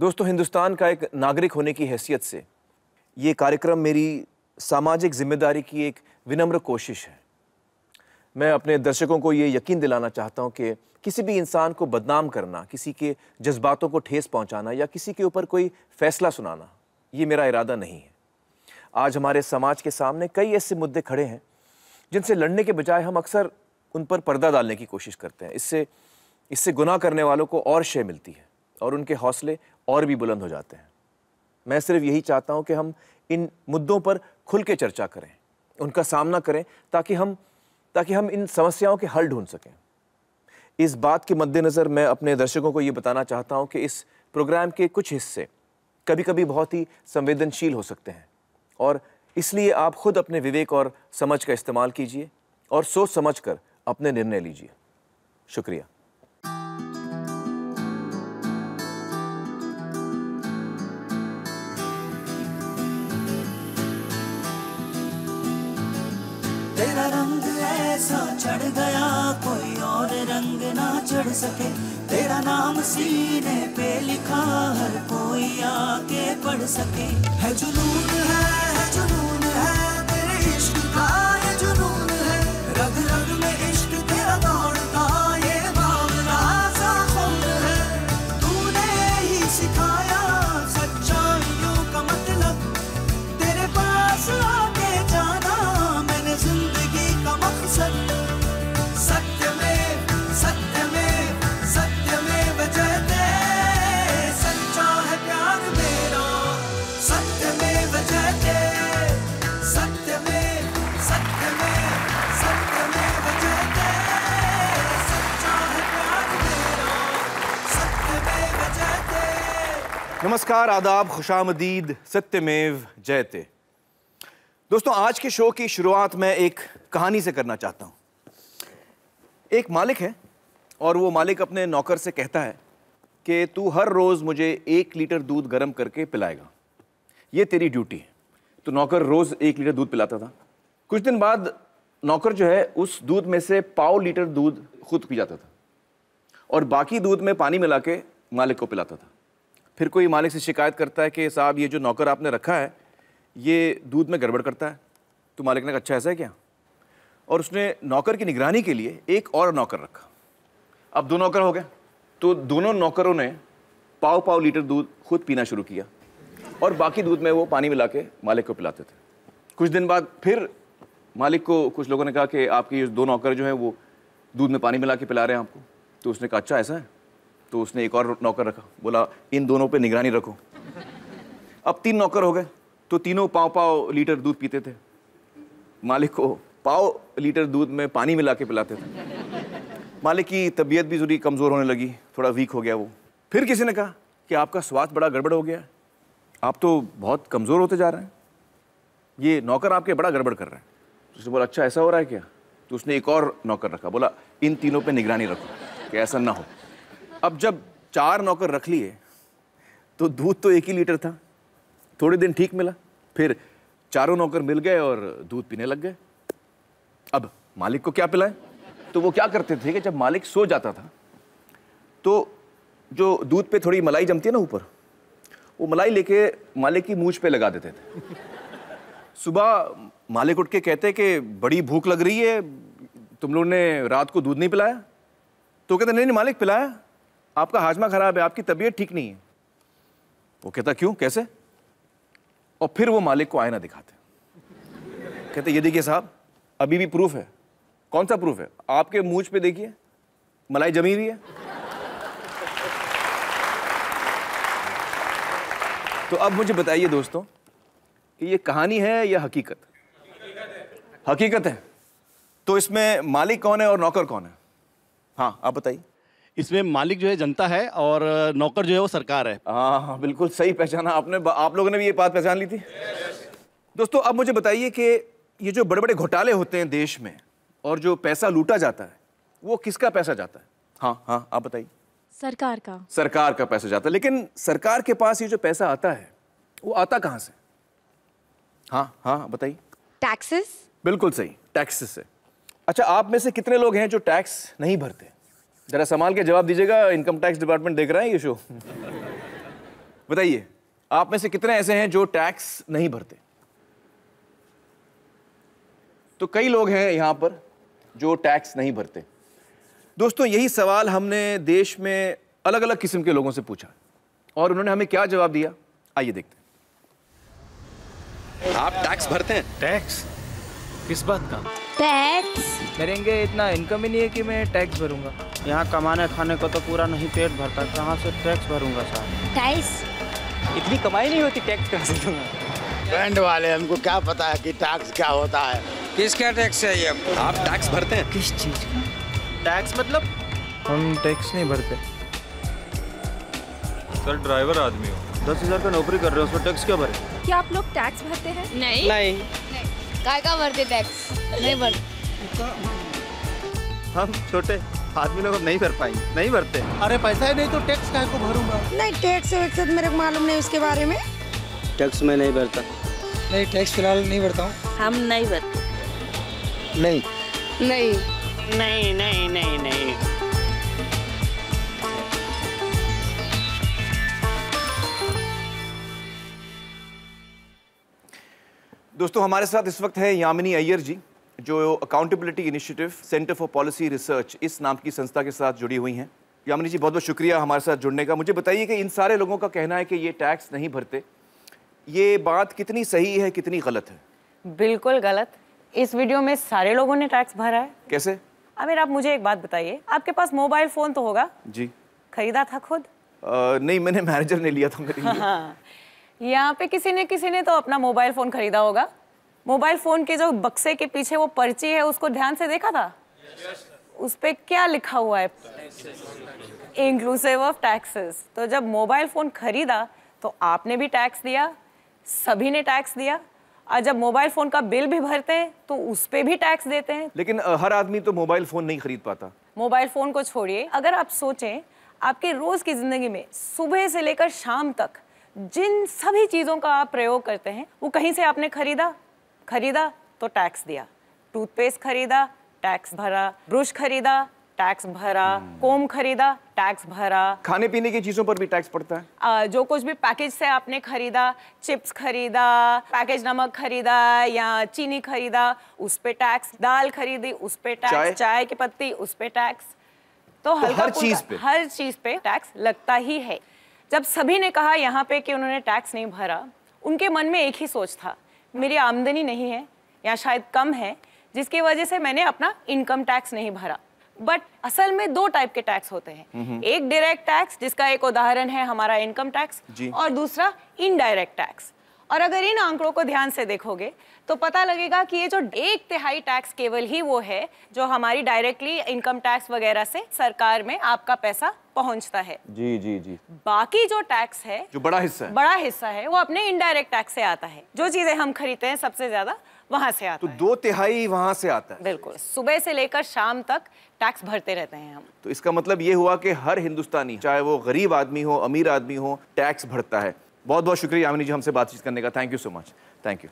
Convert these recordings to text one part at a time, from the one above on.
दोस्तों हिंदुस्तान का एक नागरिक होने की हैसियत से ये कार्यक्रम मेरी सामाजिक जिम्मेदारी की एक विनम्र कोशिश है मैं अपने दर्शकों को ये यकीन दिलाना चाहता हूँ कि किसी भी इंसान को बदनाम करना किसी के जज्बातों को ठेस पहुँचाना या किसी के ऊपर कोई फैसला सुनाना ये मेरा इरादा नहीं है आज हमारे समाज के सामने कई ऐसे मुद्दे खड़े हैं जिनसे लड़ने के बजाय हम अक्सर उन पर पर्दा डालने की कोशिश करते हैं इससे इससे गुनाह करने वालों को और शय मिलती है और उनके हौसले और भी बुलंद हो जाते हैं मैं सिर्फ यही चाहता हूँ कि हम इन मुद्दों पर खुल के चर्चा करें उनका सामना करें ताकि हम ताकि हम इन समस्याओं के हल ढूंढ सकें इस बात के मद्देनज़र मैं अपने दर्शकों को ये बताना चाहता हूँ कि इस प्रोग्राम के कुछ हिस्से कभी कभी बहुत ही संवेदनशील हो सकते हैं और इसलिए आप खुद अपने विवेक और समझ का इस्तेमाल कीजिए और सोच समझ कर अपने निर्णय लीजिए शुक्रिया जैसा चढ़ गया कोई और रंग ना चढ़ सके तेरा नाम सीने पे लिखा हर कोई आके पढ़ सके है जुनून है नमस्कार आदाब खुशामदीद सत्यमेव जयते दोस्तों आज के शो की शुरुआत मैं एक कहानी से करना चाहता हूँ एक मालिक है और वो मालिक अपने नौकर से कहता है कि तू हर रोज़ मुझे एक लीटर दूध गर्म करके पिलाएगा ये तेरी ड्यूटी है तो नौकर रोज़ एक लीटर दूध पिलाता था कुछ दिन बाद नौकर जो है उस दूध में से पाओ लीटर दूध खुद पी जाता था और बाकी दूध में पानी मिला के मालिक को पिलाता था फिर कोई मालिक से शिकायत करता है कि साहब ये जो नौकर आपने रखा है ये दूध में गड़बड़ करता है तो मालिक ने कहा अच्छा ऐसा है क्या और उसने नौकर की निगरानी के लिए एक और नौकर रखा अब दो नौकर हो गए तो दोनों नौकरों ने पाव पाव लीटर दूध खुद पीना शुरू किया और बाकी दूध में वो पानी मिला के मालिक को पिलाते थे कुछ दिन बाद फिर मालिक को कुछ लोगों ने कहा कि आपके ये दो नौकर जो हैं वो दूध में पानी मिला के पिला रहे हैं आपको तो उसने कहा अच्छा ऐसा है तो उसने एक और नौकर रखा बोला इन दोनों पे निगरानी रखो अब तीन नौकर हो गए तो तीनों पाव पाव लीटर दूध पीते थे मालिक को पाव लीटर दूध में पानी मिला के पिलाते थे मालिक की तबीयत भी जरूरी कमज़ोर होने लगी थोड़ा वीक हो गया वो फिर किसी ने कहा कि आपका स्वास्थ्य बड़ा गड़बड़ हो गया आप तो बहुत कमज़ोर होते जा रहे हैं ये नौकर आपके बड़ा गड़बड़ कर रहे हैं तो उसने बोला अच्छा ऐसा हो रहा है क्या तो उसने एक और नौकर रखा बोला इन तीनों पे निगरानी रखो कि ऐसा ना हो अब जब चार नौकर रख लिए तो दूध तो एक ही लीटर था थोड़े दिन ठीक मिला फिर चारों नौकर मिल गए और दूध पीने लग गए अब मालिक को क्या पिलाएं तो वो क्या करते थे कि जब मालिक सो जाता था तो जो दूध पे थोड़ी मलाई जमती है ना ऊपर वो मलाई लेके मालिक की मूछ पे लगा देते थे सुबह मालिक उठ के कहते कि बड़ी भूख लग रही है तुम लोगों ने रात को दूध नहीं पिलाया तो कहते नहीं नहीं मालिक पिलाया आपका हाजमा ख़राब है आपकी तबीयत ठीक नहीं है वो कहता क्यों कैसे और फिर वो मालिक को आईना दिखाते कहते ये देखिए साहब अभी भी प्रूफ है कौन सा प्रूफ है आपके मूछ पे देखिए मलाई जमी हुई है तो अब मुझे बताइए दोस्तों कि ये कहानी है या हकीकत हकीकत है तो इसमें मालिक कौन है और नौकर कौन है हाँ आप बताइए इसमें मालिक जो है जनता है और नौकर जो है वो सरकार है हाँ, हाँ बिल्कुल सही पहचाना आपने आप लोगों ने भी ये बात पहचान ली थी दोस्तों अब मुझे बताइए कि ये जो बड़े बड़े घोटाले होते हैं देश में और जो पैसा लूटा जाता है वो किसका पैसा जाता है हाँ हाँ आप बताइए सरकार का सरकार का पैसा जाता है लेकिन सरकार के पास ये जो पैसा आता है वो आता कहाँ से हाँ हाँ बताइए टैक्सेस बिल्कुल सही टैक्सेस से अच्छा आप में से कितने लोग हैं जो टैक्स नहीं भरते जरा सवाल के जवाब दीजिएगा इनकम टैक्स डिपार्टमेंट देख रहा है ये शो बताइए आप में से कितने ऐसे हैं जो टैक्स नहीं भरते तो कई लोग हैं यहाँ पर जो टैक्स नहीं भरते दोस्तों यही सवाल हमने देश में अलग अलग किस्म के लोगों से पूछा और उन्होंने हमें क्या जवाब दिया आइए देखते हैं आप टैक्स भरते हैं टैक्स किस बात का टैक्स मेरेंगे इतना इनकम ही नहीं है कि मैं टैक्स भरूंगा यहाँ कमाने खाने को तो पूरा नहीं पेट भरता कहाँ से टैक्स भरूंगा सर टैक्स इतनी कमाई नहीं होती टैक्स कहाँ से दूंगा बैंड वाले हमको क्या पता है कि टैक्स क्या होता है किसका टैक्स है ये आप टैक्स भरते हैं किस चीज़ का टैक्स मतलब हम टैक्स नहीं भरते सर ड्राइवर आदमी हो दस हजार का नौकरी कर रहे हो उसमें टैक्स क्या भरे क्या आप लोग टैक्स भरते हैं नहीं नहीं, नहीं। का भरते टैक्स नहीं भरते हम छोटे आदमी लोग नहीं भर पाएंगे नहीं भरते अरे पैसा ही नहीं तो टैक्स का को भरूंगा नहीं टैक्स वैक्स मेरे को मालूम नहीं उसके बारे में टैक्स में नहीं भरता नहीं टैक्स फिलहाल नहीं भरता हूँ हम नहीं भरते नहीं नहीं नहीं नहीं नहीं नहीं दोस्तों हमारे साथ इस वक्त है यामिनी अय्यर जी जो accountability initiative centre for policy research इस नाम की संस्था के साथ जुड़ी हुई हैं यामिनी जी बहुत बहुत शुक्रिया हमारे साथ जुड़ने का मुझे बताइए कि इन सारे लोगों का कहना है कि ये टैक्स नहीं भरते ये बात कितनी सही है कितनी गलत है बिल्कुल गलत इस वीडियो में सारे लोगों ने टैक्स भरा है कैसे आमिर आप मुझे एक बात बताइए आपके पास मोबाइल फोन तो होगा जी खरीदा था खुद आ, नहीं मैंने मैनेजर ने लिया था मेरे लिए हाँ, यहाँ पे किसी ने किसी ने तो अपना मोबाइल फोन खरीदा होगा मोबाइल फ़ोन के जो बक्से के पीछे वो पर्ची है उसको ध्यान से देखा था yes, उस पर क्या लिखा हुआ है इंक्लूसिव ऑफ टैक्सेस तो जब मोबाइल फ़ोन खरीदा तो आपने भी टैक्स दिया सभी ने टैक्स दिया और जब मोबाइल फ़ोन का बिल भी भरते हैं तो उस पर भी टैक्स देते हैं लेकिन हर आदमी तो मोबाइल फ़ोन नहीं खरीद पाता मोबाइल फ़ोन को छोड़िए अगर आप सोचें आपके रोज़ की ज़िंदगी में सुबह से लेकर शाम तक जिन सभी चीज़ों का आप प्रयोग करते हैं वो कहीं से आपने खरीदा खरीदा तो टैक्स दिया टूथपेस्ट खरीदा टैक्स भरा ब्रश खरीदा टैक्स भरा कोम हम्म। खरीदा टैक्स भरा खाने पीने की चीजों पर भी टैक्स पड़ता है आ, जो कुछ भी पैकेज से आपने खरीदा चिप्स खरीदा पैकेज नमक खरीदा या चीनी खरीदा उस पर टैक्स दाल खरीदी उस पर टैक्स चाय, चाय की पत्ती उस पर टैक्स तो, तो हर चीज पे हर चीज पे टैक्स लगता ही है जब सभी ने कहा यहाँ पे कि उन्होंने टैक्स नहीं भरा उनके मन में एक ही सोच था मेरी आमदनी नहीं है या शायद कम है जिसकी वजह से मैंने अपना इनकम टैक्स नहीं भरा बट असल में दो टाइप के टैक्स होते हैं हम्म, हम्म। एक डायरेक्ट टैक्स जिसका एक उदाहरण है हमारा इनकम टैक्स और दूसरा इनडायरेक्ट टैक्स और अगर इन आंकड़ों को ध्यान से देखोगे तो पता लगेगा कि ये जो एक तिहाई टैक्स केवल ही वो है जो हमारी डायरेक्टली इनकम टैक्स वगैरह से सरकार में आपका पैसा पहुंचता है जी जी जी बाकी जो टैक्स है जो बड़ा हिस्सा है बड़ा हिस्सा है वो अपने इनडायरेक्ट टैक्स से आता है जो चीजें हम खरीदते हैं सबसे ज्यादा वहां से आता तो है। दो तिहाई वहां से आता है बिल्कुल सुबह से लेकर शाम तक टैक्स भरते रहते हैं हम तो इसका मतलब ये हुआ कि हर हिंदुस्तानी चाहे वो गरीब आदमी हो अमीर आदमी हो टैक्स भरता है बहुत बहुत शुक्रिया यामिनी जी हमसे बातचीत करने का thank you so much thank you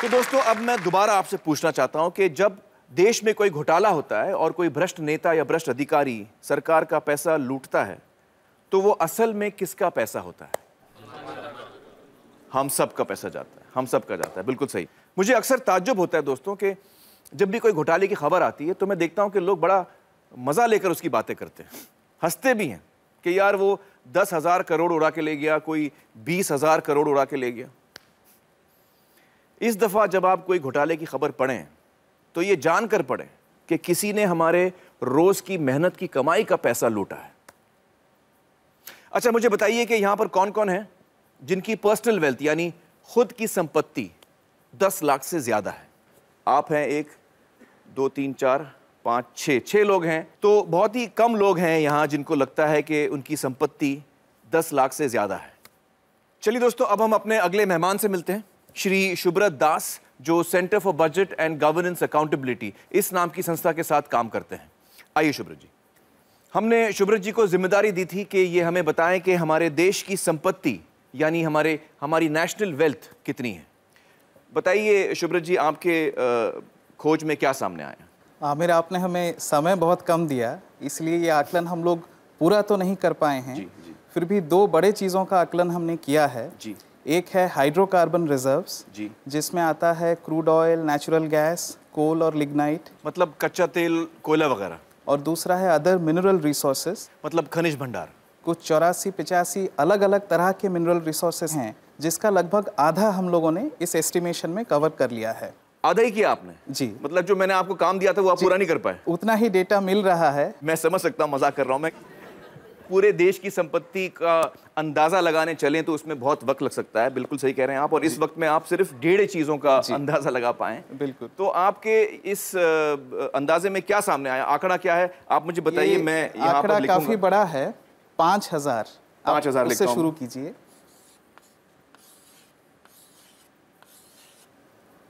तो दोस्तों अब मैं दोबारा आपसे पूछना चाहता हूं कि जब देश में कोई घोटाला होता है और कोई भ्रष्ट नेता या भ्रष्ट अधिकारी सरकार का पैसा लूटता है तो वो असल में किसका पैसा होता है हम सब का पैसा जाता है हम सब का जाता है बिल्कुल सही मुझे अक्सर ताज्जुब होता है दोस्तों कि जब भी कोई घोटाले की खबर आती है तो मैं देखता हूं कि लोग बड़ा मज़ा लेकर उसकी बातें करते हैं हंसते भी हैं कि यार वो दस हज़ार करोड़ उड़ा के ले गया कोई बीस हज़ार करोड़ उड़ा के ले गया इस दफ़ा जब आप कोई घोटाले की खबर पढ़ें तो ये जान कर पड़े कि किसी ने हमारे रोज की मेहनत की कमाई का पैसा लूटा है अच्छा मुझे बताइए कि यहां पर कौन कौन है जिनकी पर्सनल वेल्थ यानी खुद की संपत्ति दस लाख से ज्यादा है आप हैं एक दो तीन चार पांच छ छः लोग हैं तो बहुत ही कम लोग हैं यहां जिनको लगता है कि उनकी संपत्ति दस लाख से ज़्यादा है चलिए दोस्तों अब हम अपने अगले मेहमान से मिलते हैं श्री शुभ्रत दास जो centre for budget and governance accountability इस नाम की संस्था के साथ काम करते हैं आइए शुभ्रत जी हमने शुभ्रत जी को जिम्मेदारी दी थी कि ये हमें बताएं कि हमारे देश की संपत्ति यानी हमारे हमारी नेशनल वेल्थ कितनी है बताइए शुभ्रत जी आपके खोज में क्या सामने आया आमिर हाँ, आपने हमें समय बहुत कम दिया इसलिए ये आकलन हम लोग पूरा तो नहीं कर पाए हैं जी, जी। फिर भी दो बड़े चीज़ों का आकलन हमने किया है जी एक है हाइड्रोकार्बन रिजर्व्स जी जिसमें आता है crude oil natural gas coal और लिग्नाइट मतलब कच्चा तेल कोयला वगैरह और दूसरा है अदर मिनरल रिसोर्सेज मतलब खनिज भंडार कुछ चौरासी पिचासी अलग अलग तरह के मिनरल रिसोर्सेज हैं जिसका लगभग आधा हम लोगों ने इस एस्टिमेशन में कवर कर लिया है आधा ही किया आपने जी मतलब जो मैंने आपको काम दिया था वो आप पूरा नहीं कर पाए उतना ही डेटा मिल रहा है मैं समझ सकता हूँ मजाक कर रहा हूँ मैं पूरे देश की संपत्ति का अंदाजा लगाने चलें तो उसमें बहुत वक्त लग सकता है बिल्कुल सही कह रहे हैं आप और इस वक्त में आप सिर्फ डेढ़ चीज़ों का अंदाजा लगा पाए बिल्कुल तो आपके इस अंदाजे में क्या सामने आया आंकड़ा क्या है आप मुझे बताइए मैं आंकड़ा काफ़ी बड़ा है पांच हज़ार पांच हज़ार शुरू कीजिए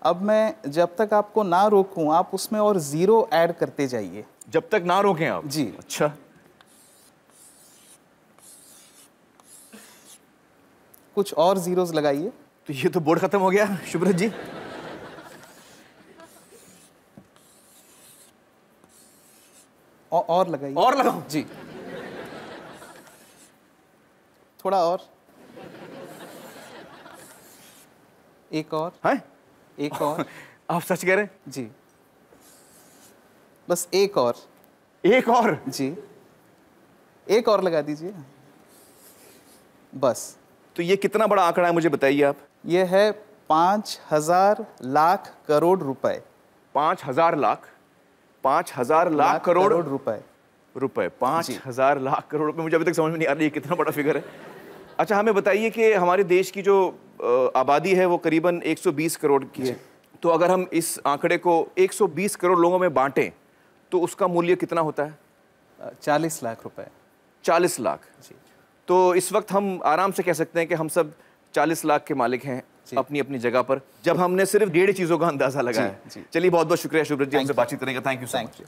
अब मैं जब तक आपको ना रोकूं आप उसमें और ज़ीरो ऐड करते जाइए जब तक ना रोकें आप जी अच्छा कुछ और जीरोस लगाइए तो ये तो बोर्ड खत्म हो गया शुभ्रत जी औ, और लगाइए और लगाओ जी थोड़ा और एक और है? एक और आप सच कह रहे हैं जी बस एक और एक और जी एक और लगा दीजिए बस तो ये कितना बड़ा आंकड़ा है मुझे बताइए आप ये है पाँच हजार लाख करोड़ रुपए पाँच हजार लाख पाँच हजार लाख करोड़ रुपए रुपए पाँच हजार लाख करोड़ रुपए मुझे अभी तक समझ में नहीं आ रही कितना बड़ा फिगर है अच्छा हमें बताइए कि हमारे देश की जो आबादी है वो करीबन 120 करोड़ की है तो अगर हम इस आंकड़े को 120 करोड़ लोगों में बांटें तो उसका मूल्य कितना होता है चालीस लाख रुपए चालीस लाख जी तो इस वक्त हम आराम से कह सकते हैं कि हम सब चालीस लाख के मालिक हैं अपनी अपनी जगह पर जब हमने सिर्फ डेढ़ चीज़ों का अंदाजा लगाया चलिए बहुत बहुत शुक्रिया शुभ्रत जी हमसे बातचीत करने का थैंक यू थैंक यू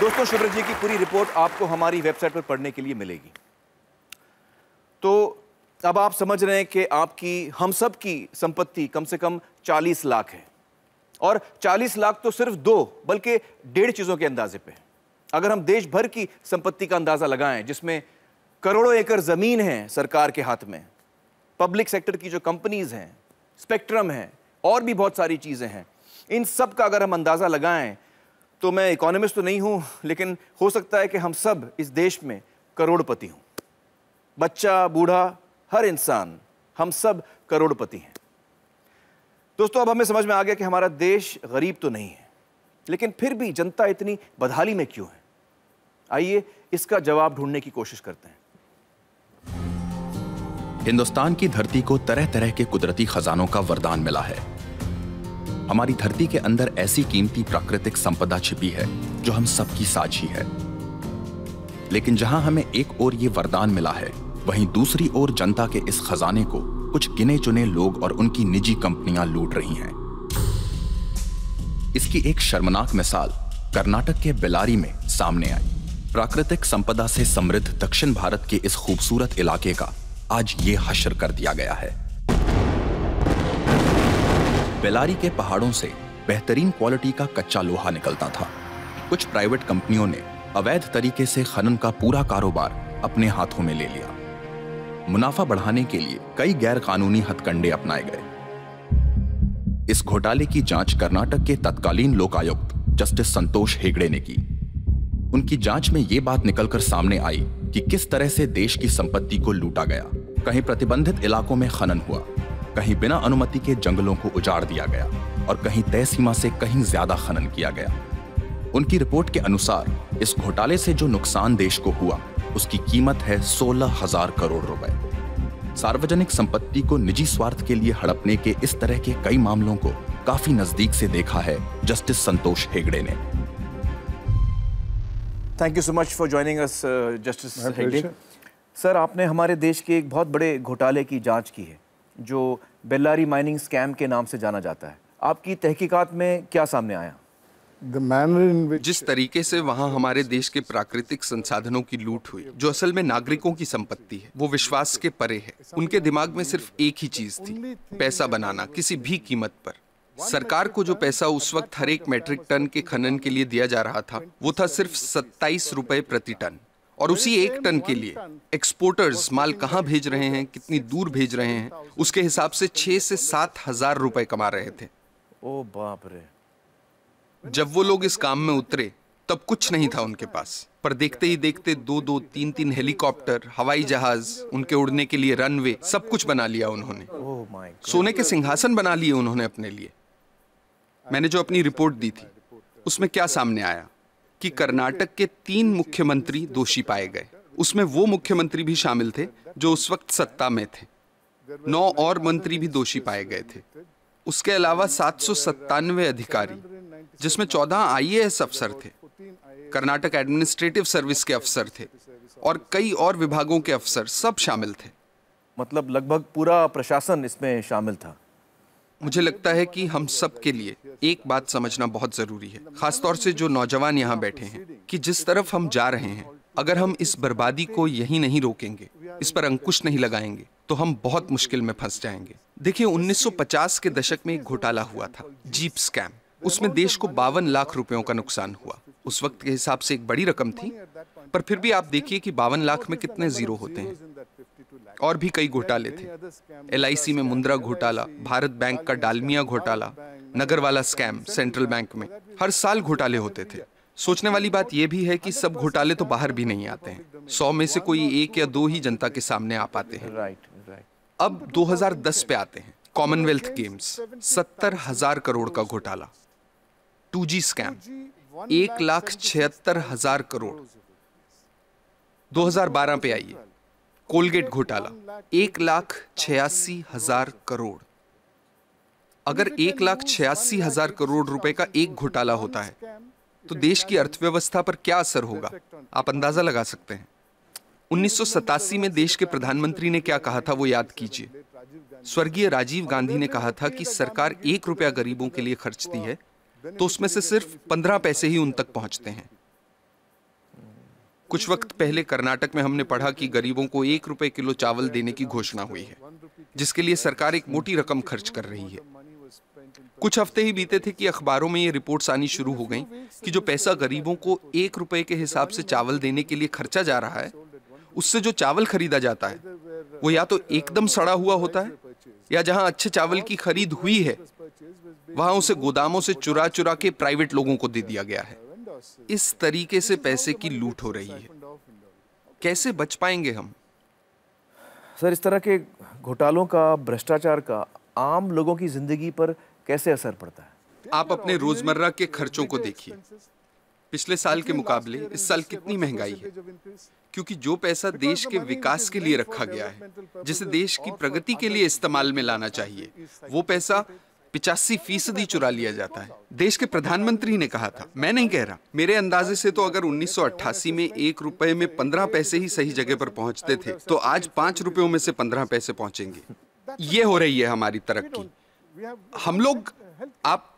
दोस्तों शुभ्रत जी की पूरी रिपोर्ट आपको हमारी वेबसाइट पर पढ़ने के लिए मिलेगी तो अब आप समझ रहे हैं कि आपकी हम सब की संपत्ति कम से कम 40 लाख है और 40 लाख तो सिर्फ दो बल्कि डेढ़ चीज़ों के अंदाजे पे है अगर हम देश भर की संपत्ति का अंदाज़ा लगाएं जिसमें करोड़ों एकड़ ज़मीन है सरकार के हाथ में पब्लिक सेक्टर की जो कंपनीज़ हैं स्पेक्ट्रम है और भी बहुत सारी चीज़ें हैं इन सब का अगर हम अंदाज़ा लगाएं तो मैं इकोनॉमिस्ट तो नहीं हूं लेकिन हो सकता है कि हम सब इस देश में करोड़पति हूं बच्चा बूढ़ा हर इंसान हम सब करोड़पति हैं दोस्तों अब हमें समझ में आ गया कि हमारा देश गरीब तो नहीं है लेकिन फिर भी जनता इतनी बदहाली में क्यों है आइए इसका जवाब ढूंढने की कोशिश करते हैं हिंदुस्तान की धरती को तरह तरह के कुदरती खजानों का वरदान मिला है हमारी धरती के अंदर ऐसी कीमती प्राकृतिक संपदा छिपी है जो हम सबकी साझी है लेकिन जहां हमें एक और ये वरदान मिला है वहीं दूसरी ओर जनता के इस खजाने को कुछ गिने चुने लोग और उनकी निजी कंपनियां लूट रही हैं इसकी एक शर्मनाक मिसाल कर्नाटक के बेलारी में सामने आई प्राकृतिक संपदा से समृद्ध दक्षिण भारत के इस खूबसूरत इलाके का आज ये हशर कर दिया गया है बेलारी के पहाड़ों से बेहतरीन क्वालिटी का कच्चा लोहा निकलता था कुछ प्राइवेट कंपनियों ने अवैध तरीके से खनन का पूरा कारोबार अपने हाथों में ले लिया मुनाफा बढ़ाने के लिए कई गैर कानूनी हथकंडे अपनाए गए इस घोटाले की जांच कर्नाटक के तत्कालीन लोकायुक्त जस्टिस संतोष हेगड़े ने की उनकी जांच में ये बात निकलकर सामने आई कि किस तरह से देश की संपत्ति को लूटा गया कहीं प्रतिबंधित इलाकों में खनन हुआ कहीं बिना अनुमति के जंगलों को उजाड़ दिया गया और कहीं तय सीमा से कहीं ज्यादा खनन किया गया उनकी रिपोर्ट के अनुसार इस घोटाले से जो नुकसान देश को हुआ उसकी कीमत है सोलह हजार करोड़ रुपए सार्वजनिक संपत्ति को निजी स्वार्थ के लिए हड़पने के इस तरह के कई मामलों को काफी नजदीक से देखा है जस्टिस संतोष हेगड़े ने thank you so much for joining us justice Hegde sir आपने हमारे देश के एक बहुत बड़े घोटाले की जांच की है जो बेल्लारी माइनिंग स्कैम के नाम से जाना जाता है आपकी तहकीकात में क्या सामने आया जिस तरीके से वहाँ हमारे देश के प्राकृतिक संसाधनों की लूट हुई जो असल में नागरिकों की संपत्ति है वो विश्वास के परे है उनके दिमाग में सिर्फ एक ही चीज थी पैसा बनाना किसी भी कीमत पर सरकार को जो पैसा उस वक्त हर एक मेट्रिक टन के खनन के लिए दिया जा रहा था वो था सिर्फ सत्ताईस रुपए प्रति टन और उसी एक टन के लिए एक्सपोर्टर्स माल कहाँ भेज रहे हैं कितनी दूर भेज रहे हैं उसके हिसाब से छह से सात हजार रुपए कमा रहे थे ओ बाप रे जब वो लोग इस काम में उतरे तब कुछ नहीं था उनके पास पर देखते ही देखते दो दो तीन तीन हेलीकॉप्टर हवाई जहाज उनके उड़ने के लिए रनवे सब कुछ बना लिया उन्होंने oh सोने के सिंहासन बना लिए उन्होंने अपने लिए मैंने जो अपनी रिपोर्ट दी थी उसमें क्या सामने आया कि कर्नाटक के तीन मुख्यमंत्री दोषी पाए गए उसमें वो मुख्यमंत्री भी शामिल थे जो उस वक्त सत्ता में थे नौ और मंत्री भी दोषी पाए गए थे उसके अलावा सात सौ सत्तानवे अधिकारी जिसमें चौदह आईएएस अफसर थे कर्नाटक एडमिनिस्ट्रेटिव सर्विस के अफसर थे और कई और विभागों के अफसर सब शामिल थे मतलब लगभग पूरा प्रशासन इसमें शामिल था मुझे लगता है कि हम सब के लिए एक बात समझना बहुत ज़रूरी है खासतौर से जो नौजवान यहाँ बैठे हैं कि जिस तरफ हम जा रहे हैं अगर हम इस बर्बादी को यही नहीं रोकेंगे इस पर अंकुश नहीं लगाएंगे तो हम बहुत मुश्किल में फंस जाएंगे देखिए 1950 के दशक में एक घोटाला हुआ था जीप स्कैम उसमें देश को बावन लाख रुपयों का नुकसान हुआ उस वक्त के हिसाब से एक बड़ी रकम थी पर फिर भी आप देखिए कि बावन लाख में कितने जीरो होते हैं और भी कई घोटाले थे एल में मुंद्रा घोटाला भारत बैंक का डालमिया घोटाला वाला स्कैम सेंट्रल बैंक में हर साल घोटाले होते थे सोचने वाली बात यह भी है कि सब घोटाले तो बाहर भी नहीं आते हैं सौ में से कोई एक या दो ही जनता के सामने आ पाते हैं अब 2010 पे आते हैं कॉमनवेल्थ गेम्स सत्तर हजार करोड़ का घोटाला टू स्कैम एक लाख छिहत्तर हजार करोड़ 2012 पे आइए कोलगेट घोटाला एक लाख छियासी हजार करोड़ अगर एक लाख छियासी हजार करोड़ रुपए का एक घोटाला होता है तो देश की अर्थव्यवस्था पर क्या असर होगा आप अंदाजा लगा सकते हैं उन्नीस में देश के प्रधानमंत्री ने क्या कहा था वो याद कीजिए स्वर्गीय राजीव गांधी ने कहा था कि सरकार एक रुपया गरीबों के लिए खर्चती है तो उसमें से सिर्फ पंद्रह पैसे ही उन तक पहुंचते हैं कुछ वक्त पहले कर्नाटक में हमने पढ़ा कि गरीबों को एक रुपए किलो चावल देने की घोषणा हुई है जिसके लिए सरकार एक मोटी रकम खर्च कर रही है कुछ हफ्ते ही बीते थे कि अखबारों में ये रिपोर्ट्स आनी शुरू हो गई कि जो पैसा गरीबों को एक रुपए के हिसाब से चावल देने के लिए खर्चा जा रहा है उससे जो चावल खरीदा जाता है वो या तो एकदम सड़ा हुआ होता है या जहां अच्छे चावल की खरीद हुई है वहां उसे गोदामों से चुरा चुरा के प्राइवेट लोगों को दे दिया गया है इस तरीके से पैसे की लूट हो रही है कैसे बच पाएंगे हम सर इस तरह के घोटालों का भ्रष्टाचार का आम लोगों की जिंदगी पर कैसे असर पड़ता है आप अपने रोजमर्रा के खर्चों को देखिए पिछले साल के मुकाबले इस साल कितनी महंगाई है क्योंकि जो पैसा देश के विकास के लिए रखा गया है जिसे देश की प्रगति के लिए इस्तेमाल में लाना चाहिए वो पैसा पिचासी फीसदी चुरा लिया जाता है देश के प्रधानमंत्री ने कहा था मैं नहीं कह रहा मेरे अंदाजे से तो अगर 1988 में एक रुपए में पंद्रह पैसे ही सही जगह पर पहुंचते थे तो आज पांच रुपयों में से पंद्रह पैसे पहुंचेंगे ये हो रही है हमारी तरक्की हम लोग आप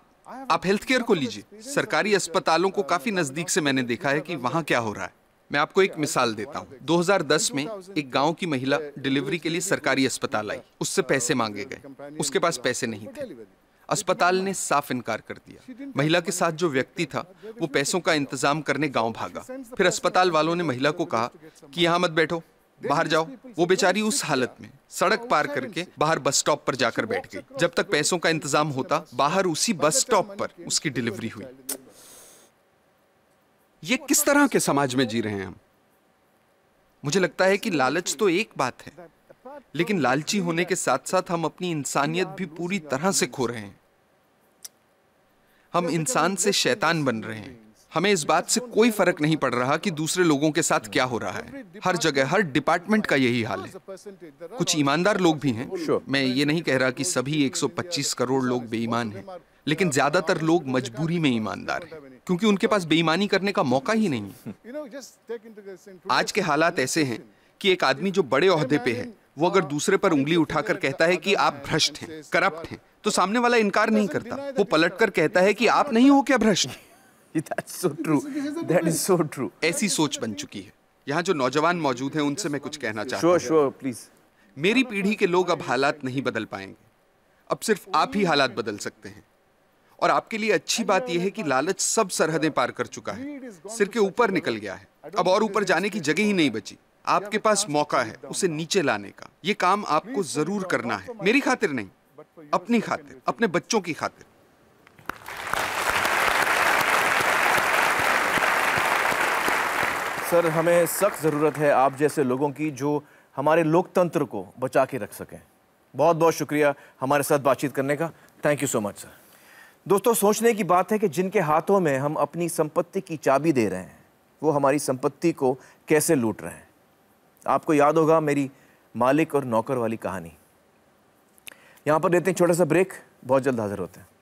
आप हेल्थ केयर को लीजिए सरकारी अस्पतालों को काफी नजदीक से मैंने देखा है कि वहाँ क्या हो रहा है मैं आपको एक मिसाल देता हूँ 2010 में एक गांव की महिला डिलीवरी के लिए सरकारी अस्पताल आई उससे पैसे मांगे गए उसके पास पैसे नहीं थे अस्पताल ने साफ इनकार कर दिया महिला के साथ जो व्यक्ति था वो पैसों का इंतजाम करने गांव भागा फिर अस्पताल वालों ने महिला को कहा कि यहाँ मत बैठो बाहर जाओ वो बेचारी उस हालत में सड़क पार करके बाहर बस स्टॉप पर जाकर बैठ गई जब तक पैसों का इंतजाम होता बाहर उसी बस स्टॉप पर उसकी डिलीवरी हुई ये किस तरह के समाज में जी रहे हैं हम मुझे लगता है कि लालच तो एक बात है लेकिन लालची होने के साथ साथ हम अपनी इंसानियत भी पूरी तरह से खो रहे हैं हम इंसान से शैतान बन रहे हैं हमें इस बात से कोई फर्क नहीं पड़ रहा कि दूसरे लोगों के साथ क्या हो रहा है हर जगह हर डिपार्टमेंट का यही हाल है कुछ ईमानदार लोग भी हैं मैं ये नहीं कह रहा कि सभी 125 करोड़ लोग बेईमान हैं लेकिन ज्यादातर लोग मजबूरी में ईमानदार हैं क्योंकि उनके पास बेईमानी करने का मौका ही नहीं आज के हालात ऐसे हैं कि एक आदमी जो बड़े पे है वो अगर दूसरे पर उंगली उठाकर कहता है कि आप भ्रष्ट हैं करप्ट हैं तो सामने वाला इनकार नहीं करता वो पलट कर कहता है कि आप नहीं हो क्या भ्रष्ट ऐसी सोच बन चुकी है यहाँ जो नौजवान मौजूद हैं उनसे मैं कुछ कहना चाहता हूँ sure, sure, मेरी पीढ़ी के लोग अब हालात नहीं बदल पाएंगे अब सिर्फ आप ही हालात बदल सकते हैं और आपके लिए अच्छी बात यह है कि लालच सब सरहदें पार कर चुका है सिर के ऊपर निकल गया है अब और ऊपर जाने की जगह ही नहीं बची आपके पास मौका है उसे नीचे लाने का ये काम आपको जरूर करना है मेरी खातिर नहीं अपनी खातिर अपने बच्चों की खातिर सर हमें सख्त ज़रूरत है आप जैसे लोगों की जो हमारे लोकतंत्र को बचा के रख सकें बहुत बहुत शुक्रिया हमारे साथ बातचीत करने का thank you so much sir दोस्तों सोचने की बात है कि जिनके हाथों में हम अपनी संपत्ति की चाबी दे रहे हैं वो हमारी संपत्ति को कैसे लूट रहे हैं आपको याद होगा मेरी मालिक और नौकर वाली कहानी यहाँ पर देते हैं छोटा सा ब्रेक बहुत जल्द हाजिर होते हैं